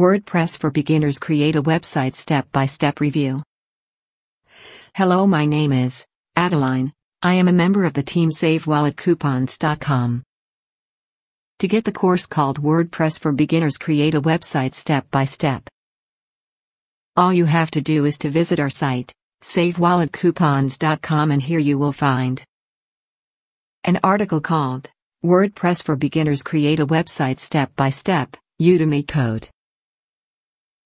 WordPress for Beginners Create a Website Step by Step Review. Hello, my name is Adeline. I am a member of the team SaveWalletCoupons.com. To get the course called WordPress for Beginners Create a Website Step by Step, all you have to do is to visit our site, SaveWalletCoupons.com, and here you will find an article called WordPress for Beginners Create a Website Step by Step, Udemy Code.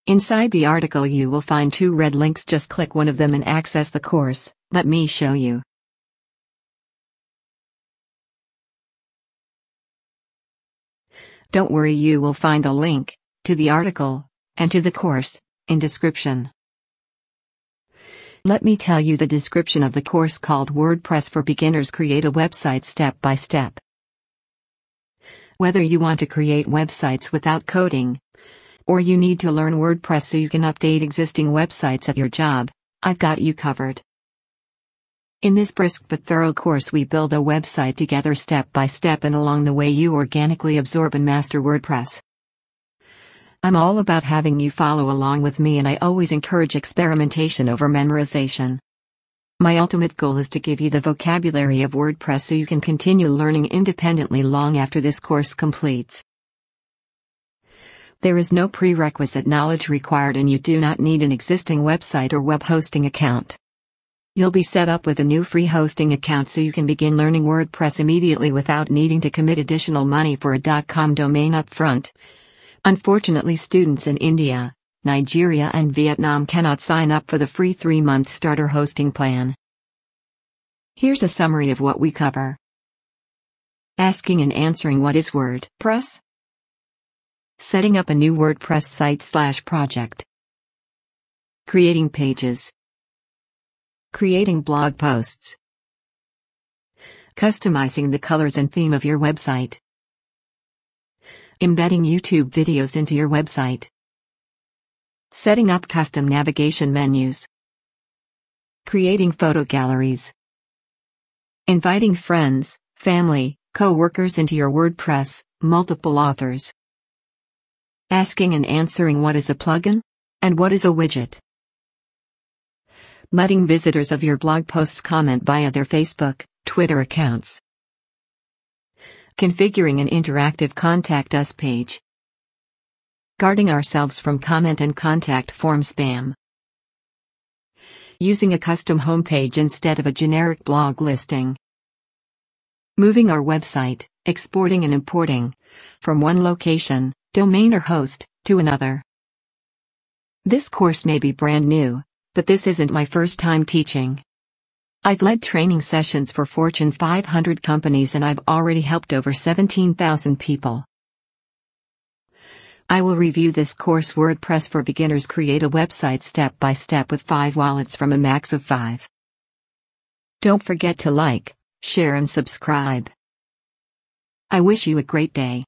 Inside the article you will find two red links just click one of them and access the course, let me show you. Don't worry you will find the link, to the article, and to the course, in description. Let me tell you the description of the course called WordPress for Beginners Create a Website Step by Step. Whether you want to create websites without coding, or you need to learn WordPress so you can update existing websites at your job, I've got you covered. In this brisk but thorough course, we build a website together step by step, and along the way, you organically absorb and master WordPress. I'm all about having you follow along with me, and I always encourage experimentation over memorization. My ultimate goal is to give you the vocabulary of WordPress so you can continue learning independently long after this course completes. There is no prerequisite knowledge required and you do not need an existing website or web hosting account. You'll be set up with a new free hosting account so you can begin learning WordPress immediately without needing to commit additional money for a .com domain upfront. Unfortunately students in India, Nigeria and Vietnam cannot sign up for the free three-month starter hosting plan. Here's a summary of what we cover. Asking and answering what is WordPress? Setting up a new WordPress site slash project. Creating pages. Creating blog posts. Customizing the colors and theme of your website. Embedding YouTube videos into your website. Setting up custom navigation menus. Creating photo galleries. Inviting friends, family, co-workers into your WordPress, multiple authors asking and answering what is a plugin and what is a widget. Letting visitors of your blog posts comment via their Facebook, Twitter accounts. Configuring an interactive Contact Us page. Guarding ourselves from comment and contact form spam. Using a custom homepage instead of a generic blog listing. Moving our website, exporting and importing from one location domain or host, to another. This course may be brand new, but this isn't my first time teaching. I've led training sessions for Fortune 500 companies and I've already helped over 17,000 people. I will review this course WordPress for beginners create a website step by step with 5 wallets from a max of 5. Don't forget to like, share and subscribe. I wish you a great day.